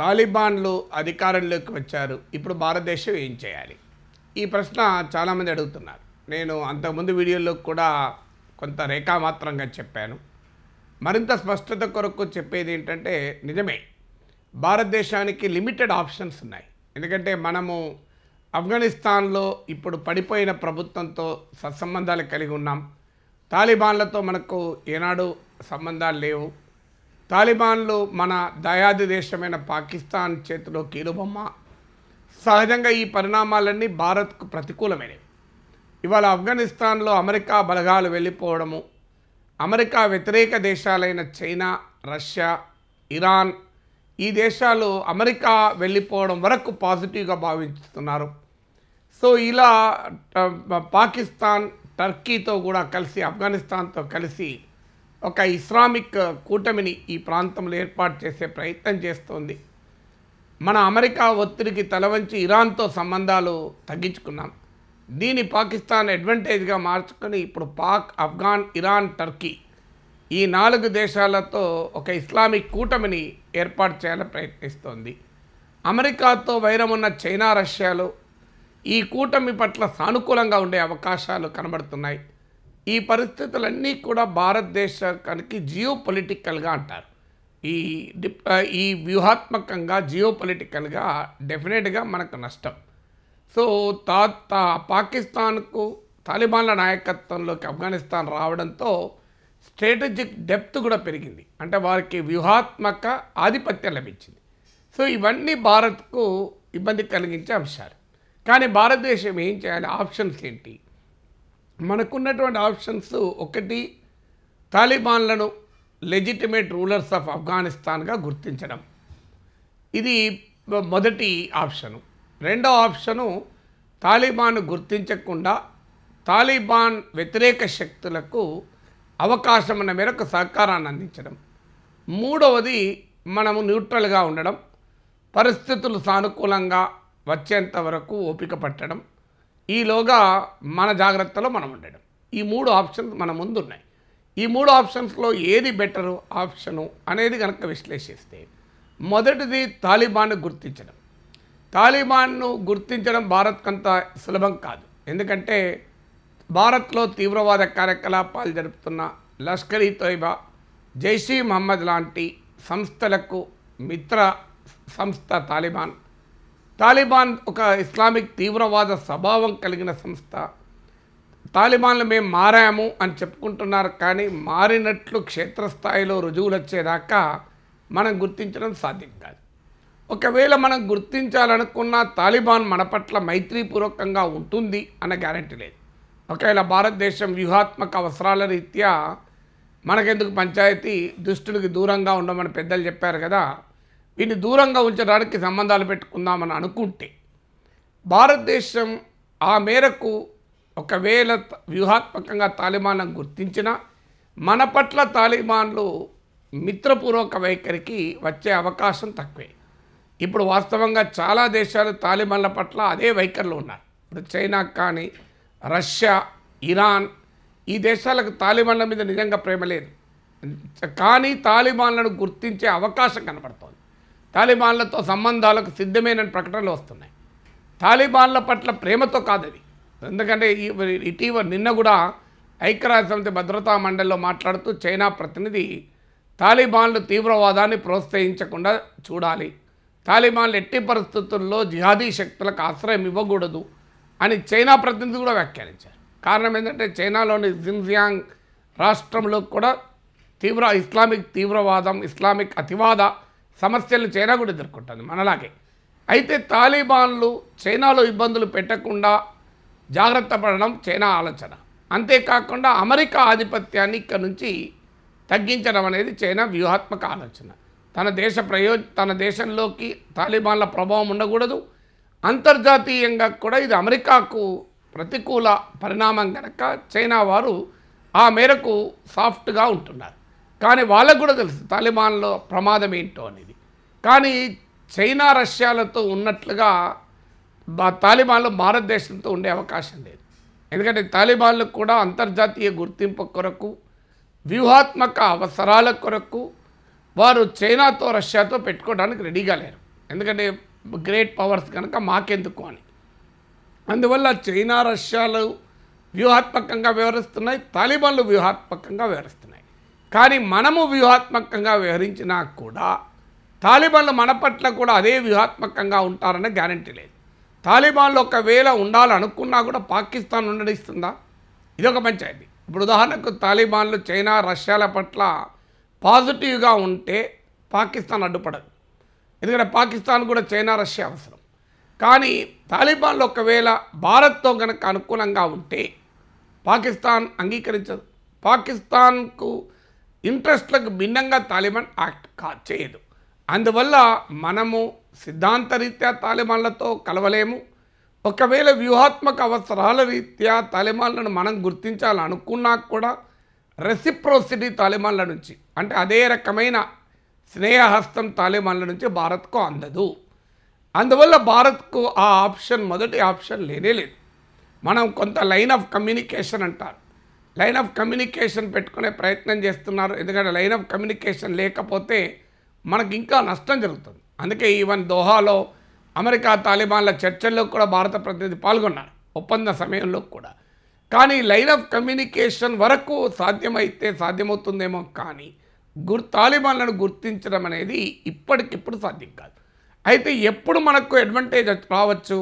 తాలిబాన్లు అధికారంలోకి వచ్చారు ఇప్పుడు భారతదేశం ఏం చేయాలి ఈ ప్రశ్న చాలామంది అడుగుతున్నారు నేను అంతకుముందు వీడియోలో కూడా కొంత రేఖామాత్రంగా చెప్పాను మరింత స్పష్టత కొరకు చెప్పేది ఏంటంటే నిజమే భారతదేశానికి లిమిటెడ్ ఆప్షన్స్ ఉన్నాయి ఎందుకంటే మనము ఆఫ్ఘనిస్తాన్లో ఇప్పుడు పడిపోయిన ప్రభుత్వంతో సత్సంబంధాలు కలిగి ఉన్నాం తాలిబాన్లతో మనకు ఏనాడు సంబంధాలు లేవు తాలిబాన్లు మన దయాది దేశమైన పాకిస్తాన్ చేతిలో కీలుబొమ్మ సహజంగా ఈ పరిణామాలన్నీ భారత్కు ప్రతికూలమైనవి ఇవాళ ఆఫ్ఘనిస్తాన్లో అమెరికా బలగాలు వెళ్ళిపోవడము అమెరికా వ్యతిరేక దేశాలైన చైనా రష్యా ఇరాన్ ఈ దేశాలు అమెరికా వెళ్ళిపోవడం వరకు పాజిటివ్గా భావిస్తున్నారు సో ఇలా పాకిస్తాన్ టర్కీతో కూడా కలిసి ఆఫ్ఘనిస్తాన్తో కలిసి ఒక ఇస్లామిక్ కూటమిని ఈ ప్రాంతంలో ఏర్పాటు చేసే ప్రయత్నం చేస్తోంది మన అమెరికా ఒత్తిడికి తలవంచి ఇరాన్తో సంబంధాలు తగ్గించుకున్నాం దీని పాకిస్తాన్ అడ్వాంటేజ్గా మార్చుకొని ఇప్పుడు పాక్ ఆఫ్ఘాన్ ఇరాన్ టర్కీ ఈ నాలుగు దేశాలతో ఒక ఇస్లామిక్ కూటమిని ఏర్పాటు చేయాలని ప్రయత్నిస్తోంది అమెరికాతో వైరం ఉన్న చైనా రష్యాలు ఈ కూటమి పట్ల సానుకూలంగా ఉండే అవకాశాలు కనబడుతున్నాయి ఈ పరిస్థితులన్నీ కూడా భారతదేశానికి జియో పొలిటికల్గా అంటారు ఈ డిప్ ఈ వ్యూహాత్మకంగా జియో పొలిటికల్గా డెఫినెట్గా మనకు నష్టం సో తా తా పాకిస్తాన్కు తాలిబాన్ల నాయకత్వంలోకి ఆఫ్ఘనిస్తాన్ రావడంతో స్ట్రాటజిక్ డెప్త్ కూడా పెరిగింది అంటే వారికి వ్యూహాత్మక ఆధిపత్యం లభించింది సో ఇవన్నీ భారత్కు ఇబ్బంది కలిగించే అంశాలు కానీ భారతదేశం ఏం చేయాలి ఆప్షన్స్ ఏంటి మనకున్నటువంటి ఆప్షన్స్ ఒకటి తాలిబాన్లను లెజిటిమేట్ రూలర్స్ ఆఫ్ ఆఫ్ఘనిస్తాన్గా గుర్తించడం ఇది మొదటి ఆప్షను రెండో ఆప్షను తాలిబాన్ గుర్తించకుండా తాలిబాన్ వ్యతిరేక శక్తులకు అవకాశం అన్న మేరకు సహకారాన్ని అందించడం మూడవది మనము న్యూట్రల్గా ఉండడం పరిస్థితులు సానుకూలంగా వచ్చేంత వరకు ఓపిక పట్టడం ఈలోగా మన జాగ్రత్తలో మనం ఉండడం ఈ మూడు ఆప్షన్స్ మన ముందు ఉన్నాయి ఈ మూడు ఆప్షన్స్లో ఏది బెటరు ఆప్షను అనేది కనుక విశ్లేషిస్తే మొదటిది తాలిబాన్ను గుర్తించడం తాలిబాన్ను గుర్తించడం భారత్కంత సులభం కాదు ఎందుకంటే భారత్లో తీవ్రవాద కార్యకలాపాలు జరుపుతున్న లష్కర్ ఈ తోయిబా జైషీ మహమ్మద్ లాంటి సంస్థలకు మిత్ర సంస్థ తాలిబాన్ తాలిబాన్ ఒక ఇస్లామిక్ తీవ్రవాద స్వభావం కలిగిన సంస్థ తాలిబాన్లు మేము మారాము అని చెప్పుకుంటున్నారు కానీ మారినట్లు క్షేత్రస్థాయిలో రుజువులు వచ్చేదాకా మనం గుర్తించడం సాధ్యం కాదు ఒకవేళ మనం గుర్తించాలనుకున్న తాలిబాన్ మన పట్ల మైత్రీపూర్వకంగా ఉంటుంది అన్న గ్యారంటీ లేదు ఒకవేళ భారతదేశం వ్యూహాత్మక అవసరాల రీత్యా మనకెందుకు పంచాయతీ దుష్టులకి దూరంగా ఉండమని పెద్దలు చెప్పారు కదా వీటిని దూరంగా ఉంచడానికి సంబంధాలు పెట్టుకుందామని అనుకుంటే భారతదేశం ఆ మేరకు ఒకవేళ వ్యూహాత్మకంగా తాలిబాన్లను గుర్తించినా మన పట్ల తాలిబాన్లు మిత్రపూర్వక వైఖరికి వచ్చే అవకాశం తక్కువే ఇప్పుడు వాస్తవంగా చాలా దేశాలు తాలిబాన్ల పట్ల అదే వైఖరులు ఉన్నారు ఇప్పుడు చైనా కానీ రష్యా ఇరాన్ ఈ దేశాలకు తాలిబాన్ల మీద నిజంగా ప్రేమ లేదు కానీ తాలిబాన్లను గుర్తించే అవకాశం కనబడుతోంది తాలిబాన్లతో సంబంధాలకు సిద్ధమైన ప్రకటనలు వస్తున్నాయి తాలిబాన్ల పట్ల ప్రేమతో కాదది ఎందుకంటే ఇటీవల నిన్న కూడా ఐక్యరాజ్యసమితి భద్రతా మండలిలో మాట్లాడుతూ చైనా ప్రతినిధి తాలిబాన్లు తీవ్రవాదాన్ని ప్రోత్సహించకుండా చూడాలి తాలిబాన్లు ఎట్టి పరిస్థితుల్లో జిహాదీ శక్తులకు ఆశ్రయం ఇవ్వకూడదు అని చైనా ప్రతినిధి కూడా వ్యాఖ్యానించారు కారణం ఏంటంటే చైనాలోని జిన్జియాంగ్ రాష్ట్రంలో కూడా తీవ్ర ఇస్లామిక్ తీవ్రవాదం ఇస్లామిక్ అతివాద సమస్యలను చైనా కూడా ఎదుర్కొంటుంది మనలాగే అయితే తాలిబాన్లు చైనాలో ఇబ్బందులు పెట్టకుండా జాగ్రత్త పడడం చైనా ఆలోచన అంతేకాకుండా అమెరికా ఆధిపత్యాన్ని ఇక్కడ నుంచి తగ్గించడం అనేది చైనా వ్యూహాత్మక ఆలోచన తన దేశ ప్రయో తన దేశంలోకి తాలిబాన్ల ప్రభావం ఉండకూడదు అంతర్జాతీయంగా కూడా ఇది అమెరికాకు ప్రతికూల పరిణామం కనుక చైనా వారు ఆ మేరకు సాఫ్ట్గా ఉంటున్నారు కానీ వాళ్ళకు కూడా తెలుసు తాలిబాన్లో ప్రమాదం ఏంటో అనేది కానీ చైనా రష్యాలతో ఉన్నట్లుగా తాలిబాన్లు భారతదేశంతో ఉండే అవకాశం లేదు ఎందుకంటే తాలిబాన్లకు కూడా అంతర్జాతీయ గుర్తింపు కొరకు వ్యూహాత్మక అవసరాల కొరకు వారు చైనాతో రష్యాతో పెట్టుకోవడానికి రెడీగా లేరు ఎందుకంటే గ్రేట్ పవర్స్ కనుక మాకెందుకు అని అందువల్ల చైనా రష్యాలు వ్యూహాత్మకంగా వ్యవహరిస్తున్నాయి తాలిబాన్లు వ్యూహాత్మకంగా వ్యవహరిస్తున్నాయి కానీ మనము వ్యూహాత్మకంగా వ్యవహరించినా కూడా తాలిబాన్లు మన పట్ల కూడా అదే వ్యూహాత్మకంగా ఉంటారనే గ్యారంటీ లేదు తాలిబాన్లు ఒకవేళ ఉండాలనుకున్నా కూడా పాకిస్తాన్ ఒక మంచి పంచాయతీ ఇప్పుడు ఉదాహరణకు తాలిబాన్లు చైనా రష్యాల పట్ల పాజిటివ్గా ఉంటే పాకిస్తాన్ అడ్డుపడదు ఎందుకంటే పాకిస్తాన్ కూడా చైనా రష్యా అవసరం కానీ తాలిబాన్లు ఒకవేళ భారత్తో కనుక అనుకూలంగా ఉంటే పాకిస్తాన్ అంగీకరించదు పాకిస్తాన్కు ఇంట్రెస్ట్లకు భిన్నంగా తాలిబాన్ యాక్ట్ కా చేయదు అందువల్ల మనము సిద్ధాంతరీత్యా తాలిబాన్లతో కలవలేము ఒకవేళ వ్యూహాత్మక అవసరాల రీత్యా తాలిబాన్లను మనం గుర్తించాలనుకున్నా కూడా రెసిప్రోసిటీ తాలిబాన్ల నుంచి అంటే అదే రకమైన స్నేహహస్తం తాలిబాన్ల నుంచి భారత్కు అందదు అందువల్ల భారత్కు ఆ ఆప్షన్ మొదటి ఆప్షన్ లేనే లేదు మనం కొంత లైన్ ఆఫ్ కమ్యూనికేషన్ అంటారు లైన్ ఆఫ్ కమ్యూనికేషన్ పెట్టుకునే ప్రయత్నం చేస్తున్నారు ఎందుకంటే లైన్ ఆఫ్ కమ్యూనికేషన్ లేకపోతే మనకి ఇంకా నష్టం జరుగుతుంది అందుకే ఈవెన్ దోహాలో అమెరికా తాలిబాన్ల చర్చల్లో కూడా భారత ప్రతినిధి పాల్గొన్నారు ఒప్పంద సమయంలో కూడా కానీ లైన్ ఆఫ్ కమ్యూనికేషన్ వరకు సాధ్యమైతే సాధ్యమవుతుందేమో కానీ గుర్ తాలిబాన్లను గుర్తించడం అనేది ఇప్పటికిప్పుడు సాధ్యం కాదు అయితే ఎప్పుడు మనకు అడ్వాంటేజ్ రావచ్చు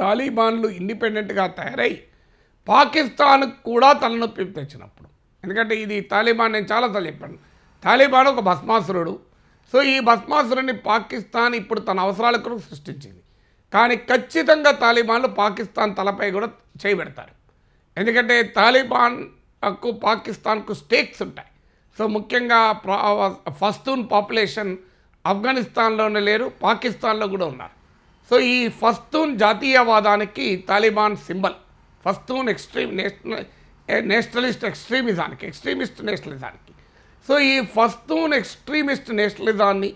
తాలిబాన్లు ఇండిపెండెంట్గా తయారై పాకిస్తాన్కు కూడా తలనొప్పి తెచ్చినప్పుడు ఎందుకంటే ఇది తాలిబాన్ నేను తల చెప్పాను తాలిబాన్ ఒక భస్మాసురుడు సో ఈ భస్మాసురుని పాకిస్తాన్ ఇప్పుడు తన అవసరాల కొరకు సృష్టించింది కానీ ఖచ్చితంగా తాలిబాన్లు పాకిస్తాన్ తలపై కూడా చేయబెడతారు ఎందుకంటే తాలిబాన్కు పాకిస్తాన్కు స్టేక్స్ ఉంటాయి సో ముఖ్యంగా ఫస్తూన్ పాపులేషన్ ఆఫ్ఘనిస్తాన్లోనే లేరు పాకిస్తాన్లో కూడా ఉన్నారు సో ఈ ఫస్తూన్ జాతీయవాదానికి Taliban symbol Pashtun extreme national nationalist ఎక్స్ట్రీమిజానికి ఎక్స్ట్రీమిస్ట్ నేషనలిజానికి సో ఈ ఫస్తూన్ ఎక్స్ట్రీమిస్ట్ నేషనలిజాన్ని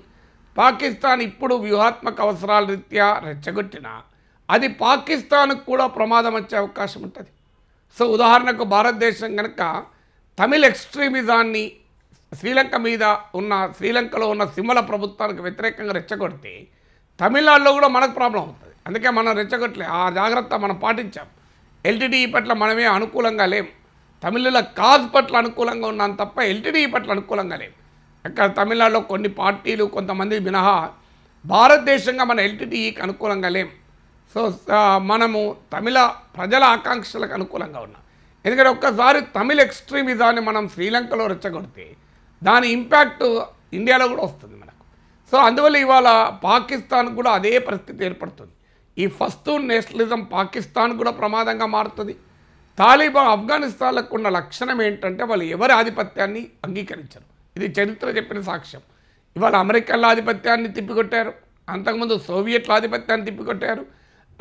పాకిస్తాన్ ఇప్పుడు వ్యూహాత్మక అవసరాల రీత్యా రెచ్చగొట్టినా అది పాకిస్తాన్కు కూడా ప్రమాదం వచ్చే అవకాశం ఉంటుంది సో ఉదాహరణకు భారతదేశం కనుక తమిళ ఎక్స్ట్రీమిజాన్ని శ్రీలంక మీద ఉన్న శ్రీలంకలో ఉన్న సింహల ప్రభుత్వానికి వ్యతిరేకంగా రెచ్చగొడితే తమిళనాడులో కూడా మనకు ప్రాబ్లం అవుతుంది అందుకే మనం రెచ్చగొట్టలే ఆ జాగ్రత్త మనం పాటించాం ఎల్టీడీ పట్ల మనమే అనుకూలంగా లేం తమిళుల కాజ్ పట్ల అనుకూలంగా ఉన్నాం తప్ప ఎల్టీడీ పట్ల అనుకూలంగా లేం అక్కడ తమిళనాడులో కొన్ని పార్టీలు కొంతమంది మినహా భారతదేశంగా మన ఎల్టీడీఈకి అనుకూలంగా లేం సో మనము తమిళ ప్రజల ఆకాంక్షలకు అనుకూలంగా ఉన్నాం ఎందుకంటే ఒక్కసారి తమిళ ఎక్స్ట్రీమిజాన్ని మనం శ్రీలంకలో రెచ్చగొడితే దాని ఇంపాక్ట్ ఇండియాలో కూడా వస్తుంది మనకు సో అందువల్ల ఇవాళ పాకిస్తాన్ కూడా అదే పరిస్థితి ఏర్పడుతుంది ఈ ఫస్ట్ నేషనలిజం పాకిస్తాన్ కూడా ప్రమాదంగా మారుతుంది తాలిబాన్ ఆఫ్ఘనిస్తాన్లకు ఉన్న లక్షణం ఏంటంటే వాళ్ళు ఎవరి ఆధిపత్యాన్ని అంగీకరించరు ఇది చరిత్ర చెప్పిన సాక్ష్యం ఇవాళ అమెరికాల ఆధిపత్యాన్ని తిప్పికొట్టారు అంతకుముందు సోవియట్ల ఆధిపత్యాన్ని తిప్పికొట్టారు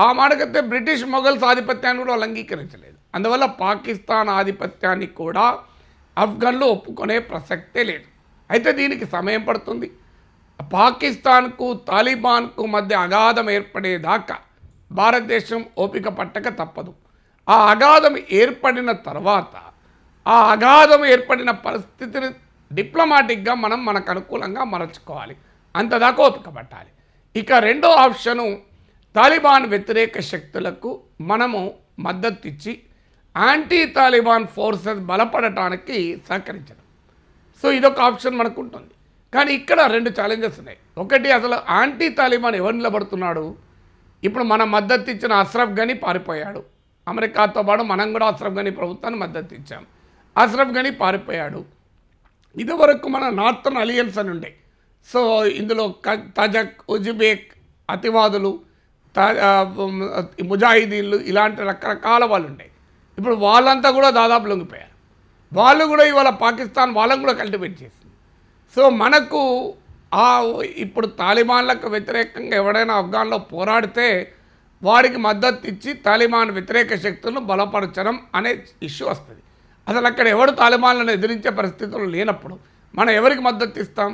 ఆ మాటకైతే బ్రిటిష్ మొఘల్స్ ఆధిపత్యాన్ని కూడా వాళ్ళు అంగీకరించలేదు అందువల్ల పాకిస్తాన్ ఆధిపత్యాన్ని కూడా ఆఫ్ఘన్లు ఒప్పుకునే ప్రసక్తే లేదు అయితే దీనికి సమయం పడుతుంది పాకిస్తాన్కు తాలిబాన్కు మధ్య అగాధం ఏర్పడేదాకా భారతదేశం ఓపిక పట్టక తప్పదు ఆ అగాధం ఏర్పడిన తర్వాత ఆ అగాధం ఏర్పడిన పరిస్థితిని డిప్లొమాటిక్గా మనం మనకు అనుకూలంగా మరచుకోవాలి అంతదాకా ఓపిక పట్టాలి ఇక రెండో ఆప్షను తాలిబాన్ వ్యతిరేక శక్తులకు మనము మద్దతిచ్చి యాంటీ తాలిబాన్ ఫోర్సెస్ బలపడటానికి సహకరించడం సో ఇదొక ఆప్షన్ మనకు ఉంటుంది కానీ ఇక్కడ రెండు ఛాలెంజెస్ ఉన్నాయి ఒకటి అసలు యాంటీ తాలిబాన్ ఎవరు నిలబడుతున్నాడు ఇప్పుడు మనం మద్దతు ఇచ్చిన అస్రఫ్ గని పారిపోయాడు అమెరికాతో పాటు మనం కూడా అస్రఫ్ గని ప్రభుత్వాన్ని మద్దతు ఇచ్చాం అస్రఫ్ గని పారిపోయాడు ఇదివరకు మన నార్థన్ అలియన్స్ అని ఉండే సో ఇందులో తజక్ ఉజ్బేక్ అతివాదులు ముజాహిదీన్లు ఇలాంటి రకరకాల వాళ్ళు ఉండే ఇప్పుడు వాళ్ళంతా కూడా దాదాపు లొంగిపోయారు వాళ్ళు కూడా ఇవాళ పాకిస్తాన్ వాళ్ళని కూడా కల్టివేట్ చేసింది సో మనకు ఆ ఇప్పుడు తాలిబాన్లకు వ్యతిరేకంగా ఎవడైనా ఆఫ్ఘాన్లో పోరాడితే వారికి మద్దతు ఇచ్చి తాలిబాన్ వ్యతిరేక శక్తులను బలపరచడం అనే ఇష్యూ వస్తుంది అసలు అక్కడ ఎవడు తాలిబాన్లను ఎదిరించే పరిస్థితులు లేనప్పుడు మనం ఎవరికి మద్దతు ఇస్తాం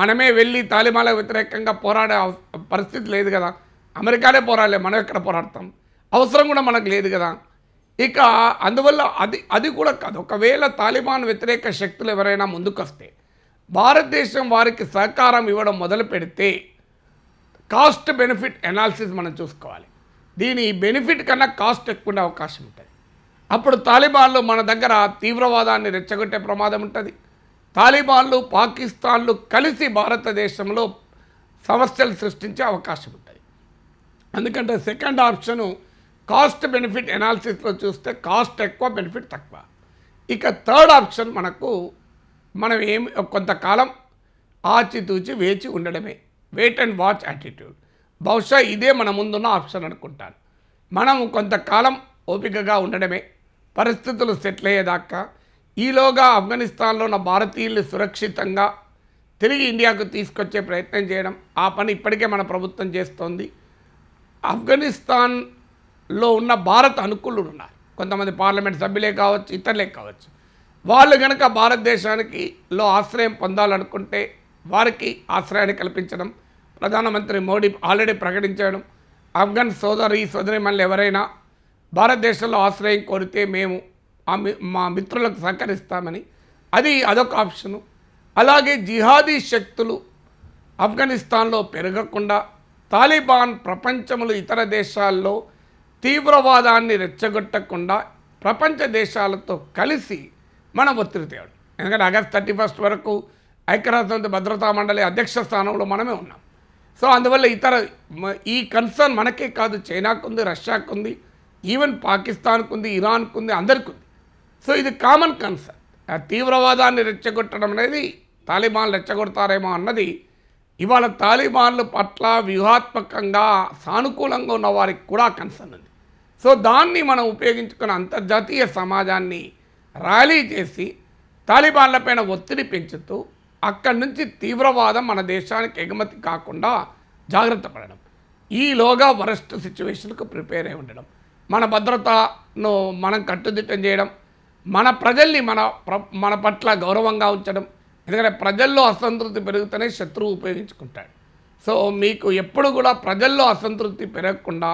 మనమే వెళ్ళి తాలిబాన్లకు వ్యతిరేకంగా పోరాడే పరిస్థితి లేదు కదా అమెరికానే పోరాడలే మనం ఎక్కడ పోరాడతాం అవసరం కూడా మనకు లేదు కదా ఇక అందువల్ల అది అది కూడా కాదు ఒకవేళ తాలిబాన్ వ్యతిరేక శక్తులు ఎవరైనా ముందుకొస్తే భారతదేశం వారికి సహకారం ఇవ్వడం మొదలు పెడితే కాస్ట్ బెనిఫిట్ ఎనాలిసిస్ మనం చూసుకోవాలి దీని బెనిఫిట్ కన్నా కాస్ట్ ఎక్కువ అవకాశం ఉంటుంది అప్పుడు తాలిబాన్లు మన దగ్గర తీవ్రవాదాన్ని రెచ్చగొట్టే ప్రమాదం ఉంటుంది తాలిబాన్లు పాకిస్తాన్లు కలిసి భారతదేశంలో సమస్యలు సృష్టించే అవకాశం ఉంటుంది ఎందుకంటే సెకండ్ ఆప్షను కాస్ట్ బెనిఫిట్ ఎనాలిసిస్లో చూస్తే కాస్ట్ ఎక్కువ బెనిఫిట్ తక్కువ ఇక థర్డ్ ఆప్షన్ మనకు మనం ఏం కొంతకాలం ఆచితూచి వేచి ఉండడమే వెయిట్ అండ్ వాచ్ యాటిట్యూడ్ బహుశా ఇదే మన ముందున్న ఆప్షన్ అనుకుంటాను మనం కొంతకాలం ఓపికగా ఉండడమే పరిస్థితులు సెటిల్ అయ్యేదాకా ఈలోగా ఆఫ్ఘనిస్తాన్లో ఉన్న భారతీయుల్ని సురక్షితంగా తిరిగి ఇండియాకు తీసుకొచ్చే ప్రయత్నం చేయడం ఆ పని ఇప్పటికే మన ప్రభుత్వం చేస్తోంది ఆఫ్ఘనిస్తాన్లో ఉన్న భారత అనుకూలుడు ఉన్నారు కొంతమంది పార్లమెంట్ సభ్యులే కావచ్చు ఇతరులే కావచ్చు వాళ్ళు కనుక భారతదేశానికి లో ఆశ్రయం పొందాలనుకుంటే వారికి ఆశ్రయాన్ని కల్పించడం ప్రధానమంత్రి మోడీ ఆల్రెడీ ప్రకటించడం ఆఫ్ఘన్ సోదరి సోదరిమణులు ఎవరైనా భారతదేశంలో ఆశ్రయం కోరితే మేము మా మిత్రులకు సహకరిస్తామని అది అదొక ఆప్షను అలాగే జిహాదీ శక్తులు ఆఫ్ఘనిస్తాన్లో పెరగకుండా తాలిబాన్ ప్రపంచములు ఇతర దేశాల్లో తీవ్రవాదాన్ని రెచ్చగొట్టకుండా ప్రపంచ దేశాలతో కలిసి మన ఒత్తిడి తేవడం ఎందుకంటే ఆగస్ట్ థర్టీ ఫస్ట్ వరకు ఐక్యరాజ్యసమితి భద్రతా మండలి అధ్యక్ష స్థానంలో మనమే ఉన్నాం సో అందువల్ల ఇతర ఈ కన్సర్న్ మనకే కాదు చైనాకు ఉంది రష్యాకు ఉంది ఈవెన్ పాకిస్తాన్కు ఉంది ఇరాన్కు ఉంది అందరికి ఉంది సో ఇది కామన్ కన్సర్న్ తీవ్రవాదాన్ని రెచ్చగొట్టడం అనేది తాలిబాన్లు రెచ్చగొడతారేమో అన్నది ఇవాళ తాలిబాన్ల పట్ల వ్యూహాత్మకంగా సానుకూలంగా ఉన్న వారికి కూడా కన్సర్న్ ఉంది సో దాన్ని మనం ఉపయోగించుకున్న అంతర్జాతీయ సమాజాన్ని ర్యాలీ చేసి పైన ఒత్తిడి పెంచుతూ అక్కడి నుంచి తీవ్రవాదం మన దేశానికి ఎగుమతి కాకుండా జాగ్రత్త పడడం ఈలోగా వరస్ట్ సిచ్యువేషన్కు ప్రిపేర్ అయి ఉండడం మన భద్రతను మనం కట్టుదిట్టం చేయడం మన ప్రజల్ని మన మన పట్ల గౌరవంగా ఉంచడం ఎందుకంటే ప్రజల్లో అసంతృప్తి పెరుగుతూనే శత్రువు ఉపయోగించుకుంటాడు సో మీకు ఎప్పుడు కూడా ప్రజల్లో అసంతృప్తి పెరగకుండా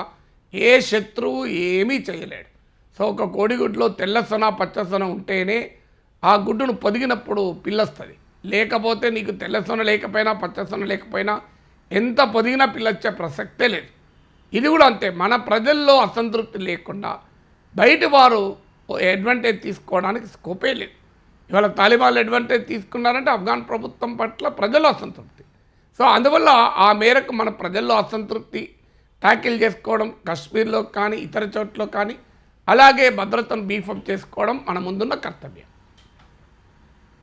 ఏ శత్రువు ఏమీ చేయలేడు సో ఒక కోడిగుడ్లో పచ్చ సొన ఉంటేనే ఆ గుడ్డును పొదిగినప్పుడు పిల్లొస్తుంది లేకపోతే నీకు తెల్లసొన లేకపోయినా పచ్చసొన లేకపోయినా ఎంత పొదిగినా పిల్లొచ్చే ప్రసక్తే లేదు ఇది కూడా అంతే మన ప్రజల్లో అసంతృప్తి లేకుండా బయట వారు అడ్వాంటేజ్ తీసుకోవడానికి స్కోపే లేదు ఇవాళ తాలిబాన్లు అడ్వాంటేజ్ తీసుకున్నారంటే ఆఫ్ఘాన్ ప్రభుత్వం పట్ల ప్రజలు అసంతృప్తి సో అందువల్ల ఆ మేరకు మన ప్రజల్లో అసంతృప్తి ట్యాకిల్ చేసుకోవడం కాశ్మీర్లో కానీ ఇతర చోట్ల కానీ అలాగే భద్రతను బీఫప్ చేసుకోవడం మన ముందున్న కర్తవ్యం